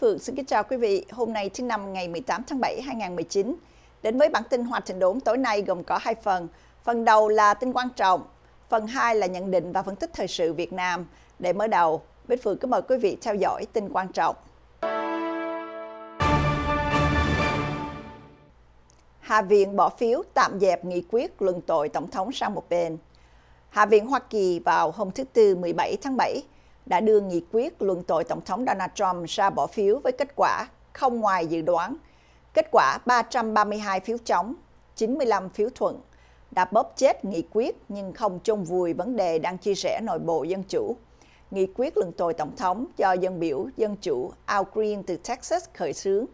Phượng xin kính chào quý vị. Hôm nay thứ năm ngày 18 tháng 7 2019. Đến với bản tin Hoa Trình Đốn tối nay gồm có hai phần. Phần đầu là tin quan trọng, phần hai là nhận định và phân tích thời sự Việt Nam. Để mở đầu, Bích Phượng kính mời quý vị theo dõi tin quan trọng. Hạ viện bỏ phiếu tạm dẹp nghị quyết luận tội Tổng thống sang một bên. Hạ viện Hoa Kỳ vào hôm thứ Tư 17 tháng 7 đã đưa nghị quyết luận tội Tổng thống Donald Trump ra bỏ phiếu với kết quả không ngoài dự đoán. Kết quả 332 phiếu chống, 95 phiếu thuận đã bóp chết nghị quyết nhưng không chôn vùi vấn đề đang chia sẻ nội bộ dân chủ. Nghị quyết luận tội Tổng thống do dân biểu dân chủ Al Green từ Texas khởi xướng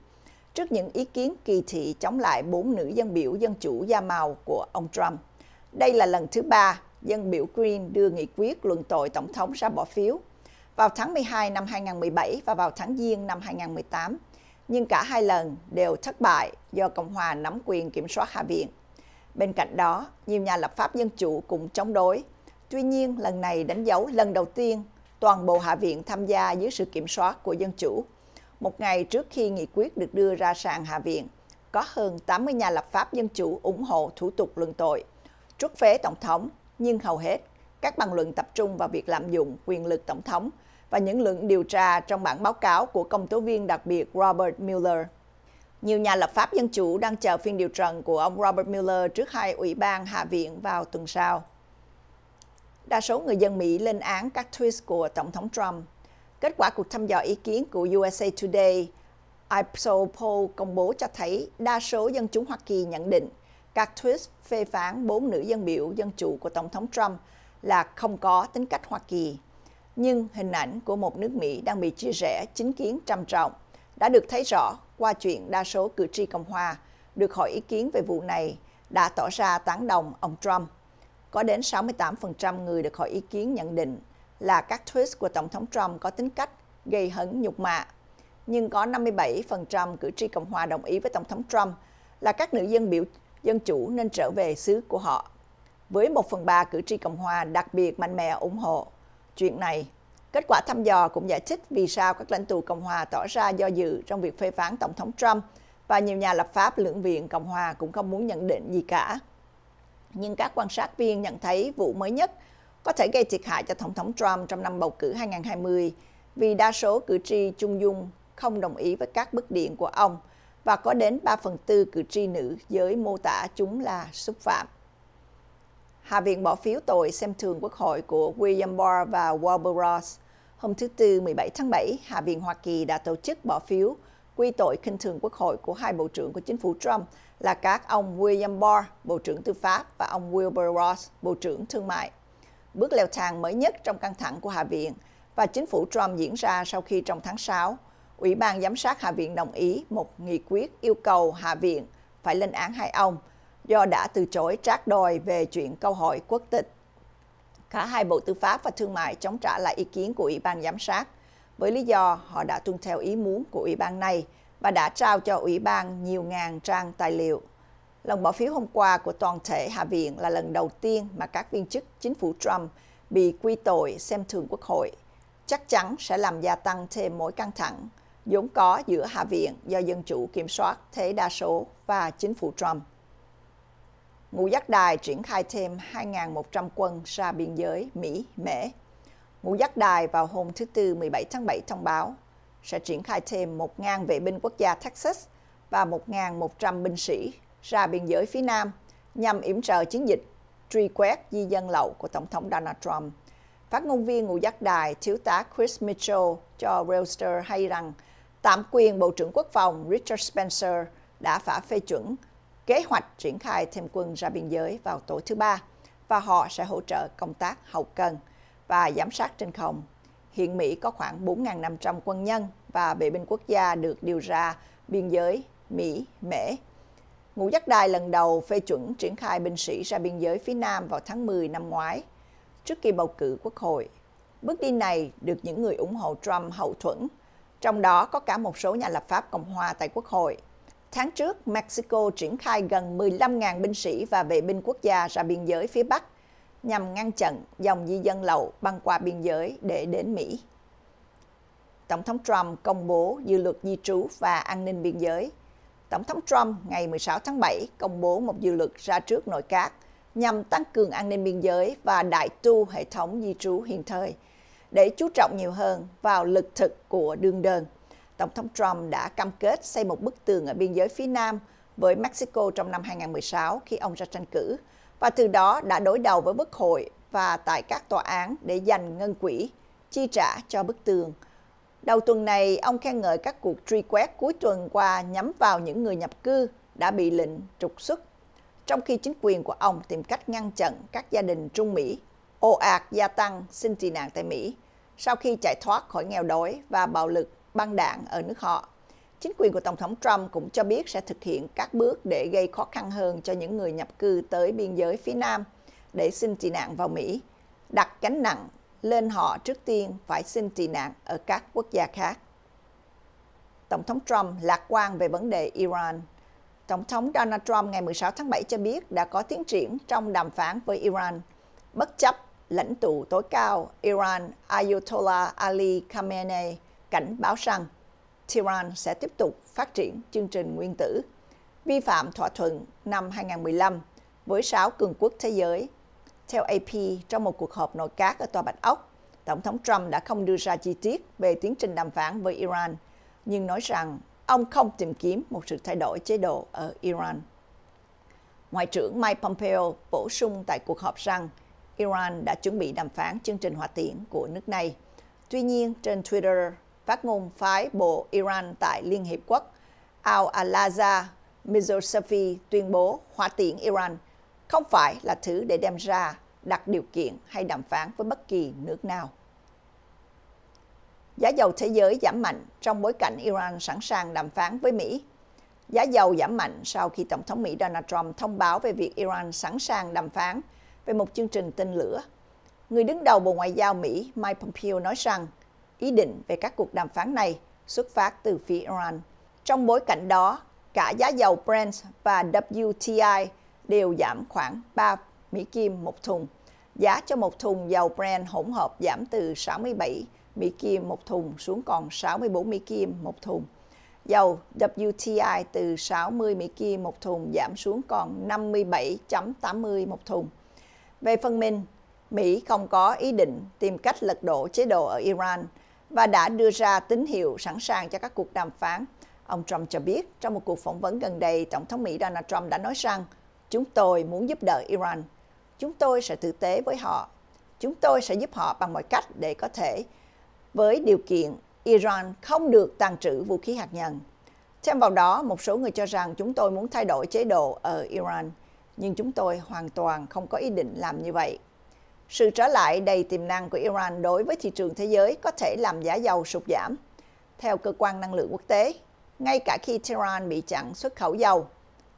trước những ý kiến kỳ thị chống lại bốn nữ dân biểu dân chủ da màu của ông Trump. Đây là lần thứ ba dân biểu Green đưa nghị quyết luận tội Tổng thống ra bỏ phiếu vào tháng 12 năm 2017 và vào tháng Giêng năm 2018, nhưng cả hai lần đều thất bại do Cộng hòa nắm quyền kiểm soát Hạ viện. Bên cạnh đó, nhiều nhà lập pháp dân chủ cũng chống đối. Tuy nhiên, lần này đánh dấu lần đầu tiên toàn bộ Hạ viện tham gia dưới sự kiểm soát của dân chủ. Một ngày trước khi nghị quyết được đưa ra sàn Hạ viện, có hơn 80 nhà lập pháp dân chủ ủng hộ thủ tục luận tội, truất phế tổng thống, nhưng hầu hết các bàn luận tập trung vào việc lạm dụng quyền lực tổng thống và những lượng điều tra trong bản báo cáo của công tố viên đặc biệt Robert Mueller. Nhiều nhà lập pháp Dân Chủ đang chờ phiên điều trần của ông Robert Mueller trước hai ủy ban Hạ viện vào tuần sau. Đa số người dân Mỹ lên án các tweet của Tổng thống Trump. Kết quả cuộc thăm dò ý kiến của USA Today, Ipsos poll công bố cho thấy đa số dân chúng Hoa Kỳ nhận định các tweet phê phán bốn nữ dân biểu dân chủ của Tổng thống Trump là không có tính cách Hoa Kỳ. Nhưng hình ảnh của một nước Mỹ đang bị chia rẽ chính kiến trầm trọng đã được thấy rõ qua chuyện đa số cử tri Cộng Hòa được hỏi ý kiến về vụ này đã tỏ ra tán đồng ông Trump. Có đến 68% người được hỏi ý kiến nhận định là các tweet của Tổng thống Trump có tính cách gây hấn nhục mạ. Nhưng có 57% cử tri Cộng Hòa đồng ý với Tổng thống Trump là các nữ dân biểu dân chủ nên trở về xứ của họ với 1 phần 3 cử tri Cộng hòa đặc biệt mạnh mẽ ủng hộ. Chuyện này, kết quả thăm dò cũng giải thích vì sao các lãnh tụ Cộng hòa tỏ ra do dự trong việc phê phán Tổng thống Trump và nhiều nhà lập pháp lưỡng viện Cộng hòa cũng không muốn nhận định gì cả. Nhưng các quan sát viên nhận thấy vụ mới nhất có thể gây thiệt hại cho Tổng thống Trump trong năm bầu cử 2020 vì đa số cử tri trung dung không đồng ý với các bức điện của ông và có đến 3 phần tư cử tri nữ giới mô tả chúng là xúc phạm. Hạ viện bỏ phiếu tội xem thường quốc hội của William Barr và Wilbur Ross. Hôm thứ Tư 17 tháng 7, Hạ viện Hoa Kỳ đã tổ chức bỏ phiếu quy tội khinh thường quốc hội của hai bộ trưởng của chính phủ Trump là các ông William Barr, Bộ trưởng Tư pháp và ông Wilbur Ross, Bộ trưởng Thương mại. Bước leo thang mới nhất trong căng thẳng của Hạ viện và chính phủ Trump diễn ra sau khi trong tháng 6, Ủy ban Giám sát Hạ viện đồng ý một nghị quyết yêu cầu Hạ viện phải lên án hai ông – do đã từ chối trác đòi về chuyện câu hỏi quốc tịch. Cả hai Bộ Tư pháp và Thương mại chống trả lại ý kiến của Ủy ban giám sát với lý do họ đã tuân theo ý muốn của Ủy ban này và đã trao cho Ủy ban nhiều ngàn trang tài liệu. Lần bỏ phiếu hôm qua của toàn thể Hạ viện là lần đầu tiên mà các viên chức chính phủ Trump bị quy tội xem thường quốc hội, chắc chắn sẽ làm gia tăng thêm mối căng thẳng vốn có giữa Hạ viện do Dân chủ kiểm soát thế đa số và chính phủ Trump. Ngũ giác đài triển khai thêm 2.100 quân ra biên giới Mỹ, Mễ. Ngũ giác đài vào hôm thứ Tư 17 tháng 7 thông báo sẽ triển khai thêm 1.000 vệ binh quốc gia Texas và 1.100 binh sĩ ra biên giới phía Nam nhằm yểm trợ chiến dịch truy quét di dân lậu của Tổng thống Donald Trump. Phát ngôn viên Ngũ giác đài thiếu tá Chris Mitchell cho Reuters hay rằng tạm quyền Bộ trưởng Quốc phòng Richard Spencer đã phả phê chuẩn kế hoạch triển khai thêm quân ra biên giới vào tối thứ ba và họ sẽ hỗ trợ công tác hậu cần và giám sát trên không. Hiện Mỹ có khoảng 4.500 quân nhân và vệ binh quốc gia được điều ra biên giới Mỹ-Mễ. Ngũ Giác Đài lần đầu phê chuẩn triển khai binh sĩ ra biên giới phía Nam vào tháng 10 năm ngoái, trước kỳ bầu cử quốc hội. Bước đi này được những người ủng hộ Trump hậu thuẫn, trong đó có cả một số nhà lập pháp Cộng hòa tại quốc hội Tháng trước, Mexico triển khai gần 15.000 binh sĩ và vệ binh quốc gia ra biên giới phía Bắc nhằm ngăn chặn dòng di dân lậu băng qua biên giới để đến Mỹ. Tổng thống Trump công bố dự luật di trú và an ninh biên giới. Tổng thống Trump ngày 16 tháng 7 công bố một dự luật ra trước nội các nhằm tăng cường an ninh biên giới và đại tu hệ thống di trú hiện thời để chú trọng nhiều hơn vào lực thực của đương đơn. Tổng thống Trump đã cam kết xây một bức tường ở biên giới phía Nam với Mexico trong năm 2016 khi ông ra tranh cử, và từ đó đã đối đầu với quốc hội và tại các tòa án để giành ngân quỹ chi trả cho bức tường. Đầu tuần này, ông khen ngợi các cuộc truy quét cuối tuần qua nhắm vào những người nhập cư đã bị lệnh trục xuất, trong khi chính quyền của ông tìm cách ngăn chặn các gia đình Trung Mỹ ồ ạt gia tăng xin tị nạn tại Mỹ sau khi chạy thoát khỏi nghèo đói và bạo lực băng đạn ở nước họ. Chính quyền của Tổng thống Trump cũng cho biết sẽ thực hiện các bước để gây khó khăn hơn cho những người nhập cư tới biên giới phía Nam để xin tị nạn vào Mỹ, đặt gánh nặng lên họ trước tiên phải xin tị nạn ở các quốc gia khác. Tổng thống Trump lạc quan về vấn đề Iran. Tổng thống Donald Trump ngày 16 tháng 7 cho biết đã có tiến triển trong đàm phán với Iran, bất chấp lãnh tụ tối cao Iran Ayatollah Ali Khamenei cảnh báo rằng Tehran sẽ tiếp tục phát triển chương trình nguyên tử, vi phạm thỏa thuận năm 2015 với 6 cường quốc thế giới. Theo AP, trong một cuộc họp nội các ở Tòa Bạch Ốc, Tổng thống Trump đã không đưa ra chi tiết về tiến trình đàm phán với Iran, nhưng nói rằng ông không tìm kiếm một sự thay đổi chế độ ở Iran. Ngoại trưởng Mike Pompeo bổ sung tại cuộc họp rằng Iran đã chuẩn bị đàm phán chương trình hòa tiễn của nước này. Tuy nhiên, trên Twitter, phát ngôn phái bộ Iran tại Liên Hiệp Quốc Al-Alaza Mizosafi tuyên bố hỏa tiễn Iran không phải là thứ để đem ra đặt điều kiện hay đàm phán với bất kỳ nước nào. Giá dầu thế giới giảm mạnh trong bối cảnh Iran sẵn sàng đàm phán với Mỹ. Giá dầu giảm mạnh sau khi Tổng thống Mỹ Donald Trump thông báo về việc Iran sẵn sàng đàm phán về một chương trình tên lửa. Người đứng đầu Bộ Ngoại giao Mỹ Mike Pompeo nói rằng ý định về các cuộc đàm phán này xuất phát từ phía Iran. Trong bối cảnh đó, cả giá dầu Brent và WTI đều giảm khoảng 3 Mỹ Kim một thùng. Giá cho một thùng dầu Brent hỗn hợp giảm từ 67 Mỹ Kim một thùng xuống còn 64 Mỹ Kim một thùng. Dầu WTI từ 60 Mỹ Kim một thùng giảm xuống còn 57.80 một thùng. Về phần mình, Mỹ không có ý định tìm cách lật đổ chế độ ở Iran – và đã đưa ra tín hiệu sẵn sàng cho các cuộc đàm phán. Ông Trump cho biết trong một cuộc phỏng vấn gần đây, Tổng thống Mỹ Donald Trump đã nói rằng chúng tôi muốn giúp đỡ Iran. Chúng tôi sẽ tử tế với họ. Chúng tôi sẽ giúp họ bằng mọi cách để có thể, với điều kiện Iran không được tàn trữ vũ khí hạt nhân. Thêm vào đó, một số người cho rằng chúng tôi muốn thay đổi chế độ ở Iran, nhưng chúng tôi hoàn toàn không có ý định làm như vậy. Sự trở lại đầy tiềm năng của Iran đối với thị trường thế giới có thể làm giá dầu sụt giảm. Theo cơ quan năng lượng quốc tế, ngay cả khi Tehran bị chặn xuất khẩu dầu,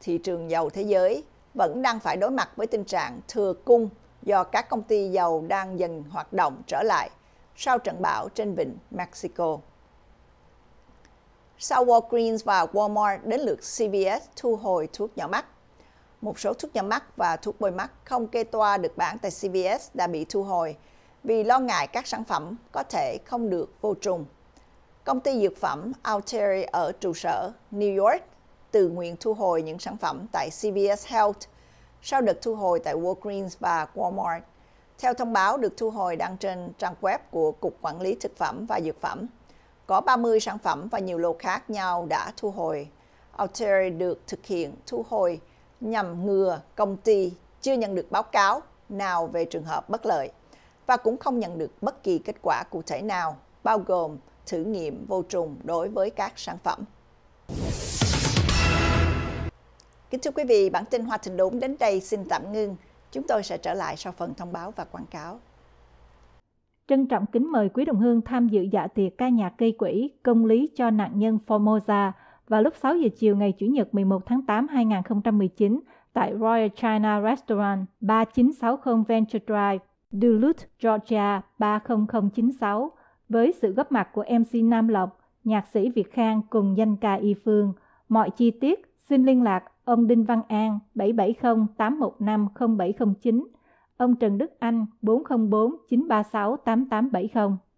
thị trường dầu thế giới vẫn đang phải đối mặt với tình trạng thừa cung do các công ty dầu đang dần hoạt động trở lại sau trận bão trên vịnh Mexico. Sau Walgreens và Walmart đến lượt CVS thu hồi thuốc nhỏ mắt, một số thuốc nhắm mắt và thuốc bôi mắt không kê toa được bán tại CVS đã bị thu hồi vì lo ngại các sản phẩm có thể không được vô trùng. Công ty dược phẩm Alteri ở trụ sở New York từ nguyện thu hồi những sản phẩm tại CVS Health sau được thu hồi tại Walgreens và Walmart. Theo thông báo được thu hồi đăng trên trang web của Cục Quản lý Thực phẩm và Dược phẩm, có 30 sản phẩm và nhiều lô khác nhau đã thu hồi. Alteri được thực hiện thu hồi nhằm ngừa công ty chưa nhận được báo cáo nào về trường hợp bất lợi và cũng không nhận được bất kỳ kết quả cụ thể nào, bao gồm thử nghiệm vô trùng đối với các sản phẩm. Kính thưa quý vị, bản tin Hoa Thịnh Đốn đến đây xin tạm ngưng. Chúng tôi sẽ trở lại sau phần thông báo và quảng cáo. Trân trọng kính mời quý đồng hương tham dự dạ tiệc ca nhạc gây quỹ Công lý cho nạn nhân Formosa – vào lúc 6 giờ chiều ngày Chủ nhật 11 tháng 8 2019 tại Royal China Restaurant 3960 Venture Drive, Duluth, Georgia 30096 với sự góp mặt của MC Nam Lộc, nhạc sĩ Việt Khang cùng danh ca Y Phương. Mọi chi tiết xin liên lạc ông Đinh Văn An 770 815 0709, ông Trần Đức Anh 404 936 8870.